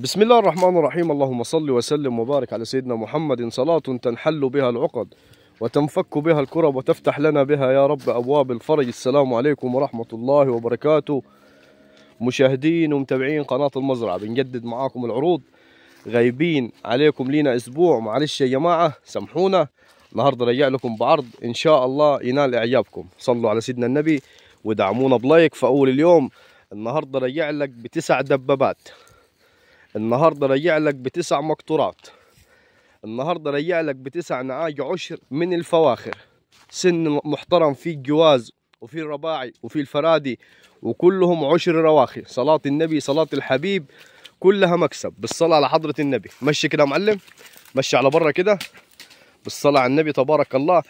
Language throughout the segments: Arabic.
بسم الله الرحمن الرحيم اللهم صل وسلم وبارك على سيدنا محمد صلاة تنحل بها العقد وتنفك بها الكرب وتفتح لنا بها يا رب أبواب الفرج السلام عليكم ورحمة الله وبركاته مشاهدين ومتابعين قناة المزرعة بنجدد معاكم العروض غايبين عليكم لينا أسبوع معلش يا جماعة سامحونا النهاردة رجع لكم بعرض إن شاء الله ينال إعجابكم صلوا على سيدنا النبي ودعمونا بلايك في أول اليوم النهاردة رجع لك بتسع دبابات النهارده ريع لك بتسع مقطورات النهارده ريع لك بتسع نعاج عشر من الفواخر سن محترم فيه الجواز وفي الرباعي وفي الفرادي وكلهم عشر رواخي صلاة النبي صلاة الحبيب كلها مكسب بالصلاة على حضرة النبي مشي كده معلم مشي على بره كده بالصلاة على النبي تبارك الله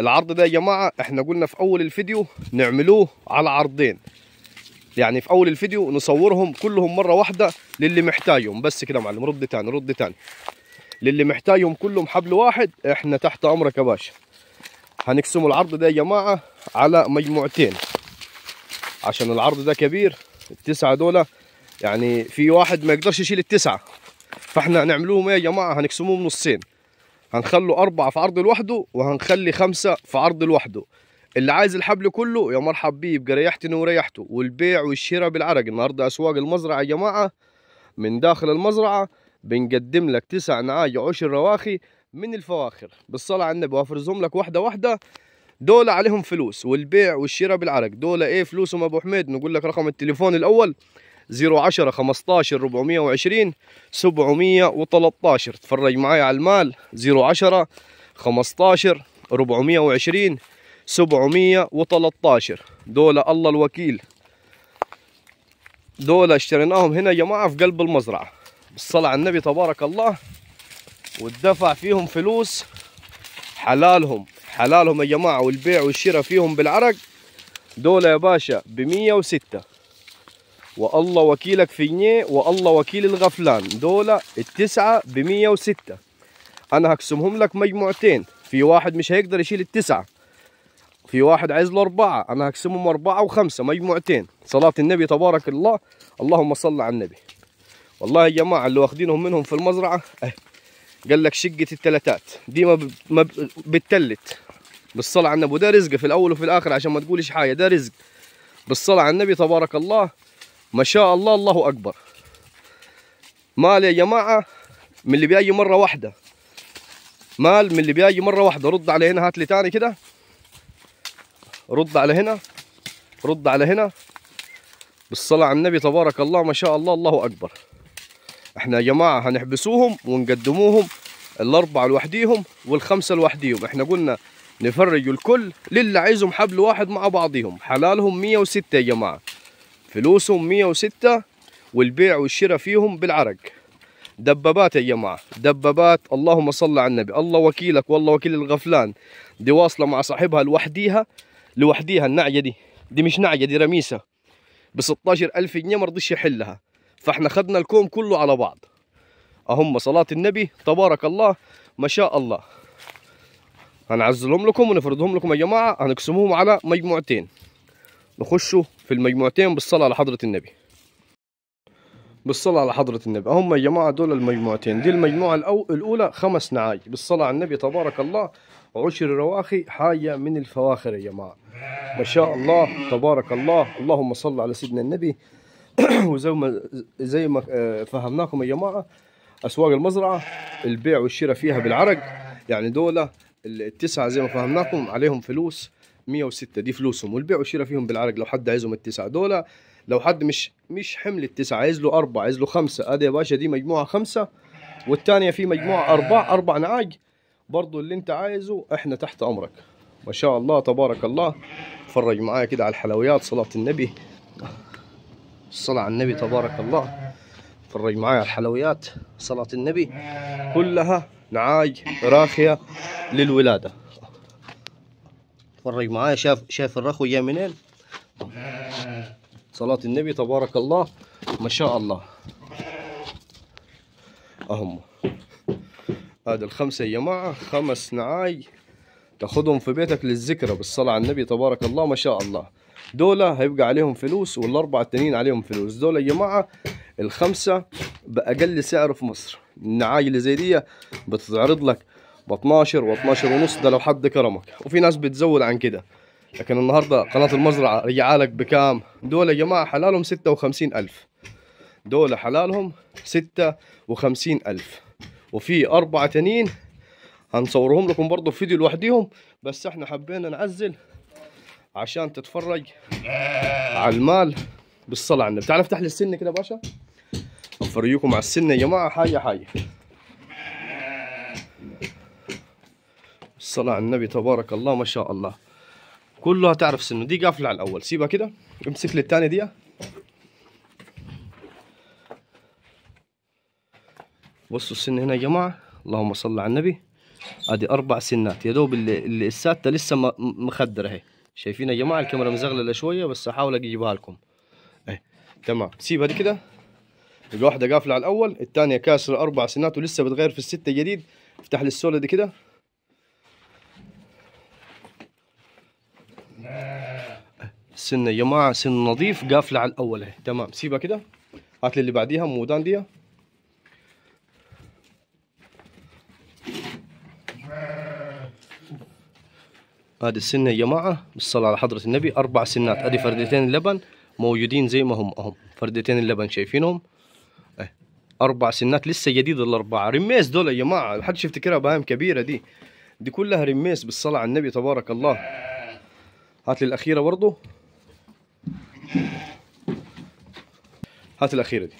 العرض ده يا جماعة احنا قلنا في اول الفيديو نعملوه على عرضين يعني في اول الفيديو نصورهم كلهم مره واحده للي محتاجهم بس كده يا معلم رد تاني رد تاني للي محتاجهم كلهم حبل واحد احنا تحت امرك يا باشا هنقسم العرض ده يا جماعه على مجموعتين عشان العرض ده كبير التسعه دول يعني في واحد ما يقدرش يشيل التسعه فاحنا هنعملوهم ايه يا جماعه هنقسموهم نصين هنخلوا أربعة في عرض لوحده وهنخلي خمسة في عرض لوحده اللي عايز الحبل كله يا مرحب بيه يبقى ريحتني وريحته والبيع والشراء بالعرق النهارده اسواق المزرعه يا جماعه من داخل المزرعه بنقدم لك تسع نعاج عشر رواخي من الفواخر بالصلاه على النبي وافرزهم لك واحده واحده دول عليهم فلوس والبيع والشراء بالعرق دول ايه فلوسهم ابو حميد نقول لك رقم التليفون الاول 010 15 420 713 تفرج معايا على المال 010 15 420 713 دول الله الوكيل دول اشتريناهم هنا يا جماعه في قلب المزرعه بالصلاه على النبي تبارك الله واتدفع فيهم فلوس حلالهم حلالهم يا جماعه والبيع والشراء فيهم بالعرق دول يا باشا بمية وستة والله وكيلك في جنيه والله وكيل الغفلان دول التسعه بمية وستة انا هقسمهم لك مجموعتين في واحد مش هيقدر يشيل التسعه في واحد عايز له أربعة أنا هقسمهم أربعة وخمسة مجموعتين صلاة النبي تبارك الله اللهم صل على النبي والله يا جماعة اللي واخدينهم منهم في المزرعة أه. قال لك شقة التلاتات دي ما, بتتلت بالصلاة على النبي وده رزق في الأول وفي الآخر عشان ما تقولش حاجة ده رزق بالصلاة على النبي تبارك الله ما شاء الله الله أكبر مال يا جماعة من اللي بيجي مرة واحدة مال من اللي بيجي مرة واحدة رد علي هنا هات لي تاني كده رد على هنا رد على هنا بالصلاة على النبي تبارك الله ما شاء الله الله أكبر احنا يا جماعة هنحبسوهم ونقدموهم الأربعة لوحديهم والخمسة لوحديهم احنا قلنا نفرجوا الكل للي عايزهم حبل واحد مع بعضهم حلالهم 106 يا جماعة فلوسهم 106 والبيع والشراء فيهم بالعرق دبابات يا جماعة دبابات اللهم صل على النبي الله وكيلك والله وكيل الغفلان دي واصلة مع صاحبها لوحديها لوحديها النعيه دي دي مش نعيه دي رميسه ب 16000 جنيه ما رضيش يحلها فاحنا خدنا الكوم كله على بعض اهم صلاه النبي تبارك الله ما شاء الله هنعزلهم لكم ونفردهم لكم يا جماعه هنقسمهم على مجموعتين نخشوا في المجموعتين بالصلاه على حضره النبي بالصلاة على حضرة النبي هم يا جماعة دول المجموعتين دي المجموعة الأولى خمس نعاج بالصلاة على النبي تبارك الله وعشر رواخي حاجة من الفواخر يا جماعة ما شاء الله تبارك الله اللهم صل على سيدنا النبي وزي ما زي ما آه، فهمناكم يا جماعة أسواق المزرعة البيع والشراء فيها بالعرق يعني دولة التسعة زي ما فهمناكم عليهم فلوس 106 دي فلوسهم والبيع والشراء فيهم بالعرق لو حد عايزهم التسعة دولة لو حد مش مش حمل التسعة عايز له أربعة عايز له خمسة أدي يا باشا دي مجموعة خمسة والثانية في مجموعة أربعة أربع نعاج برضو اللي انت عايزه احنا تحت امرك ما شاء الله تبارك الله اتفرج معايا كده على الحلويات صلاة النبي الصلاة على النبي تبارك الله اتفرج معايا على الحلويات صلاة النبي كلها نعاج راخية للولادة اتفرج معايا شاف شاف الرخوة جايه منين صلاة النبي تبارك الله ما شاء الله أهم هذا الخمسة يا جماعة خمس نعاي تاخذهم في بيتك للذكرى بالصلاة على النبي تبارك الله ما شاء الله دولة هيبقى عليهم فلوس والأربعة التانيين عليهم فلوس دولة يا جماعة الخمسة بأقل سعر في مصر النعاي اللي زي دي بتتعرض لك ب 12 و 12 ونص ده لو حد كرمك وفي ناس بتزود عن كده لكن النهارده قناه المزرعه رجعالك بكام دول يا جماعه حلالهم ستة وخمسين ألف دول حلالهم ستة وخمسين ألف وفي اربع تانيين هنصورهم لكم برضو في فيديو لوحديهم بس احنا حبينا نعزل عشان تتفرج آه. على المال بالصلاة على النبي تعال افتح لي السنة كده باشا افرجيكم على السنة يا جماعة حاجة حاجة الصلاة على النبي تبارك الله ما شاء الله كلها تعرف سنه دي قافلة على الأول سيبها كده امسك لي الثانية دي بصوا السن هنا يا جماعه اللهم صل على النبي ادي اربع سنات يا دوب الساته لسه مخدره اهي شايفين يا جماعه الكاميرا مزغلله شويه بس احاول اجيبها لكم اهي تمام سيب هذه كده الواحده قافله على الاول الثانيه كاسره اربع سنات ولسه بتغير في السته جديد افتح لي السوله دي كده السن يا جماعه سن نظيف قافله على الاول اهي تمام سيبها كده هات لي اللي بعديها مودان دي هذه السنة يا جماعة بالصلاة على حضرة النبي أربع سنات هذه فردتين اللبن موجودين زي ما هم أهم فردتين اللبن شايفينهم اه. أربع سنات لسه جديد الأربعة رميس دول يا جماعة حد شفت كده بهايم كبيرة دي دي كلها رميس بالصلاة على النبي تبارك الله هات لي الأخيرة برضه هات الأخيرة دي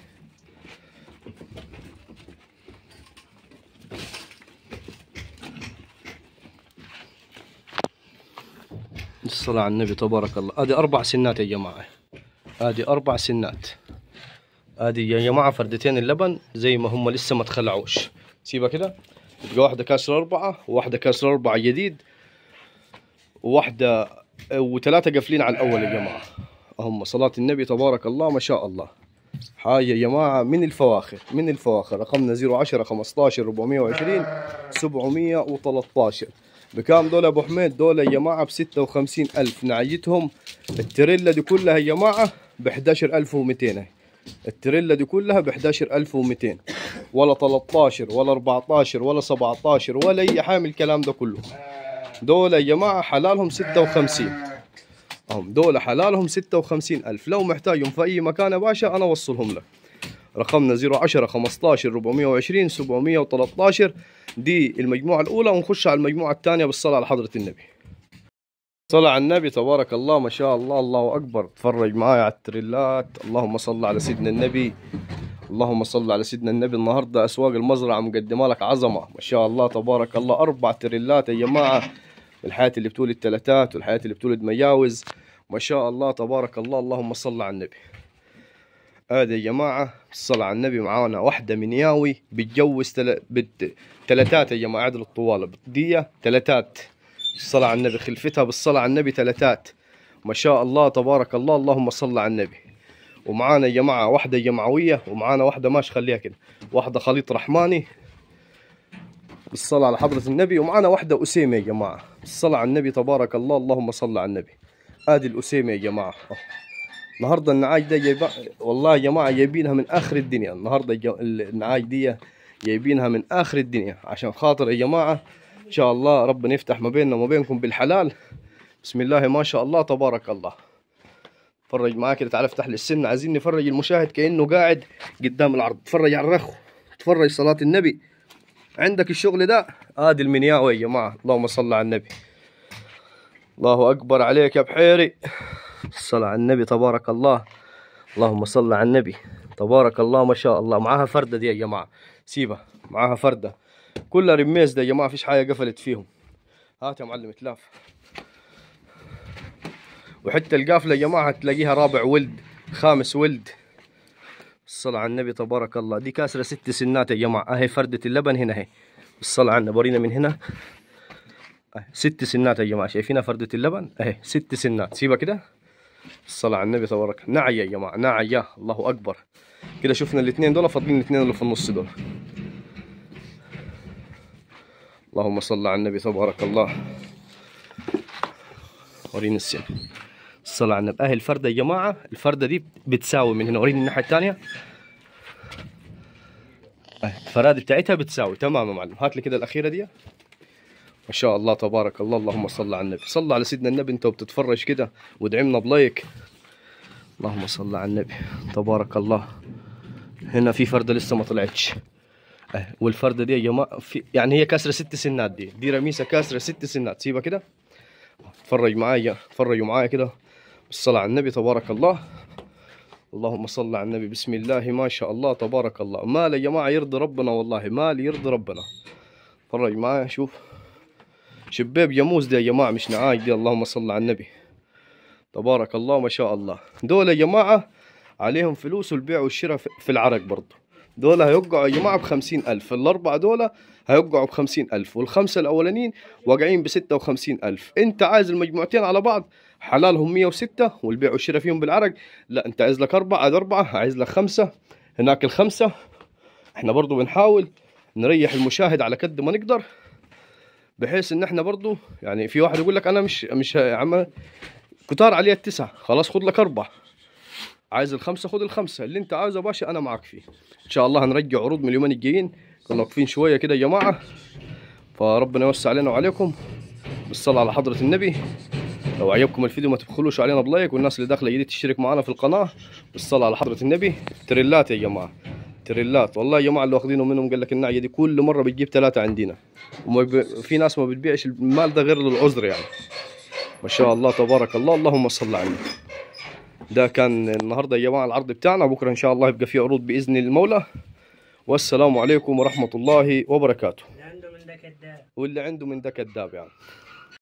الصلاة على النبي تبارك الله هذه أربع سنات يا جماعة هذه أربع سنات هذه يا جماعة فردتين اللبن زي ما هم لسه ما تخلعوش سيبها كده تبقى واحدة كاسرة أربعة وواحدة كاسرة أربعة جديد وواحدة وثلاثة قافلين على الأول يا جماعة هم صلاة النبي تبارك الله ما شاء الله حاجة يا جماعة من الفواخر من الفواخر رقمنا 010 15 420 713 بكام دول ابو حميد دول يا جماعه ب 56000 نعيتهم التريلا دي كلها يا جماعه ب 11200 التريلا دي كلها ب 11200 ولا 13 ولا 14 ولا 17 ولا اي حاجه من الكلام ده كله دول يا جماعه حلالهم 56 هم دول حلالهم 56000 لو محتاجهم في اي مكان يا باشا انا اوصلهم لك رقمنا 010 15 420 713 دي المجموعة الأولى ونخش على المجموعة الثانية بالصلاة على حضرة النبي صلى على النبي تبارك الله ما شاء الله الله أكبر تفرج معايا على التريلات اللهم صل على سيدنا النبي اللهم صل على سيدنا النبي النهاردة أسواق المزرعة مقدمة لك عظمة ما شاء الله تبارك الله أربع تريلات يا جماعة الحياة اللي بتولد تلاتات والحياة اللي بتولد مجاوز ما شاء الله تبارك الله اللهم صل على النبي هذا يا جماعة الصلاة على النبي معانا واحدة من ياوي بتجوز تل... بت... تلتات يا جماعة عدل الطوالة بتدية تلتات الصلاة على النبي خلفتها بالصلاة على النبي تلتات ما شاء الله تبارك الله اللهم صل على النبي ومعانا يا جماعة واحدة جمعوية ومعانا واحدة ماشي خليها كده واحدة خليط رحماني بالصلاة على حضرة النبي ومعانا واحدة أسيمة يا جماعة بالصلاة على النبي تبارك الله اللهم صل على النبي ادي الأسيمة يا جماعة النهارده النعاج ده جايب والله يا جماعه جايبينها من اخر الدنيا النهارده الج... النعاج دي جايبينها من اخر الدنيا عشان خاطر يا جماعه ان شاء الله ربنا يفتح ما بيننا وما بينكم بالحلال بسم الله ما شاء الله تبارك الله فرج معاك كده تعال افتح لي السن عايزين نفرج المشاهد كانه قاعد قدام العرض تفرج على الرخو تفرج صلاه النبي عندك الشغل ده ادي المنياوي يا جماعه اللهم صل على النبي الله اكبر عليك يا بحيري الصلاة على النبي تبارك الله اللهم صل على النبي تبارك الله ما شاء الله معاها فردة دي يا جماعة سيبها معاها فردة كلها رميز ده يا جماعة مفيش حاجة قفلت فيهم هات يا معلم اتلاف وحتى القافلة يا جماعة تلاقيها رابع ولد خامس ولد الصلاة على النبي تبارك الله دي كاسرة ست سنات يا جماعة اهي فردة اللبن هنا اهي الصلاة على النبي ورينا من هنا ست سنات يا جماعة شايفينها فردة اللبن اهي ست سنات سيبها كده الصلاة على النبي تبارك نعيا يا جماعة نعيا الله أكبر كده شفنا الاثنين دول فاضلين الاثنين اللي في النص دول اللهم صل على النبي تبارك الله وريني السن الصلاة على النبي اهي الفردة يا جماعة الفردة دي بتساوي من هنا وريني الناحية الثانية الفرادة بتاعتها بتساوي تمام يا معلم هات لي كده الأخيرة دي ما شاء الله تبارك الله اللهم صل على النبي صل على سيدنا النبي انت وبتتفرج كده وادعمنا بلايك اللهم صل على النبي تبارك الله هنا في فرده لسه ما طلعتش اه والفرده دي يا جماعه في يعني هي كسره ست سنات دي دي رميسه كسره ست سنات سيبها كده اتفرج معايا اتفرجوا معايا كده بالصلاه على النبي تبارك الله اللهم صل على النبي بسم الله ما شاء الله تبارك الله مال يا جماعه يرضي ربنا والله مال يرضي ربنا اتفرج معايا شوف شباب يموز ده يا جماعة مش نعاج دي اللهم صل على النبي تبارك الله ما شاء الله دول يا جماعة عليهم فلوس والبيع والشراء في العرق برضه دول هيوقعوا يا جماعة بخمسين ألف الأربعة دول هيوقعوا بخمسين ألف والخمسة الأولانيين واقعين بستة وخمسين ألف أنت عايز المجموعتين على بعض حلالهم مية وستة والبيع والشراء فيهم بالعرق لا أنت عايز لك أربعة عايز أربعة عايز لك خمسة هناك الخمسة احنا برضو بنحاول نريح المشاهد على قد ما نقدر بحيث ان احنا برضو يعني في واحد يقول لك انا مش مش يا عم كتار عليها التسعه خلاص خد لك اربعه عايز الخمسه خد الخمسه اللي انت عايزه يا باشا انا معاك فيه ان شاء الله هنرجع عروض من اليومين الجايين كنا واقفين شويه كده يا جماعه فربنا يوسع علينا وعليكم بالصلاه على حضره النبي لو عجبكم الفيديو ما تبخلوش علينا بلايك والناس اللي داخله جديد تشترك معنا في القناه بالصلاه على حضره النبي تريلات يا جماعه تريلات والله يا جماعه اللي واخذينه منهم قال لك النعيه دي كل مره بتجيب ثلاثه عندنا وفي ناس ما بتبيعش المال ده غير للعذر يعني ما شاء الله تبارك الله اللهم صل على النبي ده كان النهارده يا جماعه العرض بتاعنا بكره ان شاء الله يبقى في عروض باذن المولى والسلام عليكم ورحمه الله وبركاته اللي عنده من ده كذاب واللي عنده من ده كذاب يعني